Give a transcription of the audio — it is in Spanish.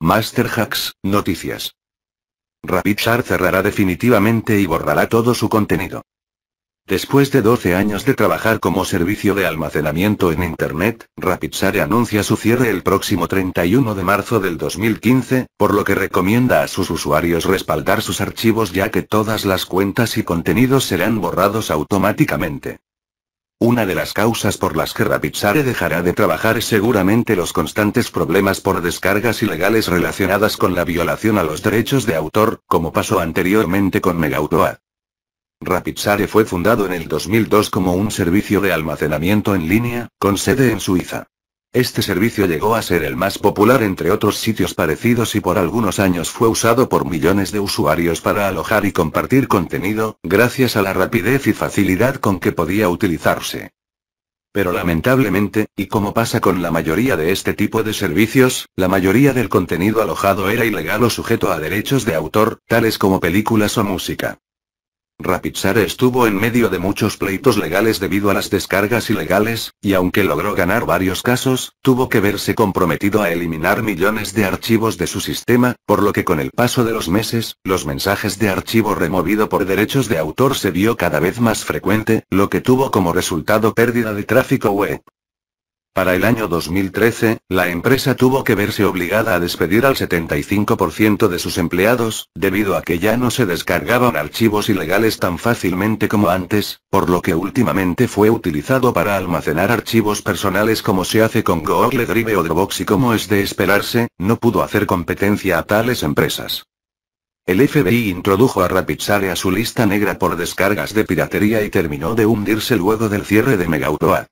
Master Hacks, noticias. RapidShare cerrará definitivamente y borrará todo su contenido. Después de 12 años de trabajar como servicio de almacenamiento en Internet, RapidShare anuncia su cierre el próximo 31 de marzo del 2015, por lo que recomienda a sus usuarios respaldar sus archivos ya que todas las cuentas y contenidos serán borrados automáticamente. Una de las causas por las que Rapidshare dejará de trabajar es seguramente los constantes problemas por descargas ilegales relacionadas con la violación a los derechos de autor, como pasó anteriormente con Megautoad. Rapidshare fue fundado en el 2002 como un servicio de almacenamiento en línea, con sede en Suiza. Este servicio llegó a ser el más popular entre otros sitios parecidos y por algunos años fue usado por millones de usuarios para alojar y compartir contenido, gracias a la rapidez y facilidad con que podía utilizarse. Pero lamentablemente, y como pasa con la mayoría de este tipo de servicios, la mayoría del contenido alojado era ilegal o sujeto a derechos de autor, tales como películas o música. Rapidshare estuvo en medio de muchos pleitos legales debido a las descargas ilegales, y aunque logró ganar varios casos, tuvo que verse comprometido a eliminar millones de archivos de su sistema, por lo que con el paso de los meses, los mensajes de archivo removido por derechos de autor se vio cada vez más frecuente, lo que tuvo como resultado pérdida de tráfico web. Para el año 2013, la empresa tuvo que verse obligada a despedir al 75% de sus empleados, debido a que ya no se descargaban archivos ilegales tan fácilmente como antes, por lo que últimamente fue utilizado para almacenar archivos personales como se hace con Google Drive o Dropbox y como es de esperarse, no pudo hacer competencia a tales empresas. El FBI introdujo a RapidShare a su lista negra por descargas de piratería y terminó de hundirse luego del cierre de Megaupload.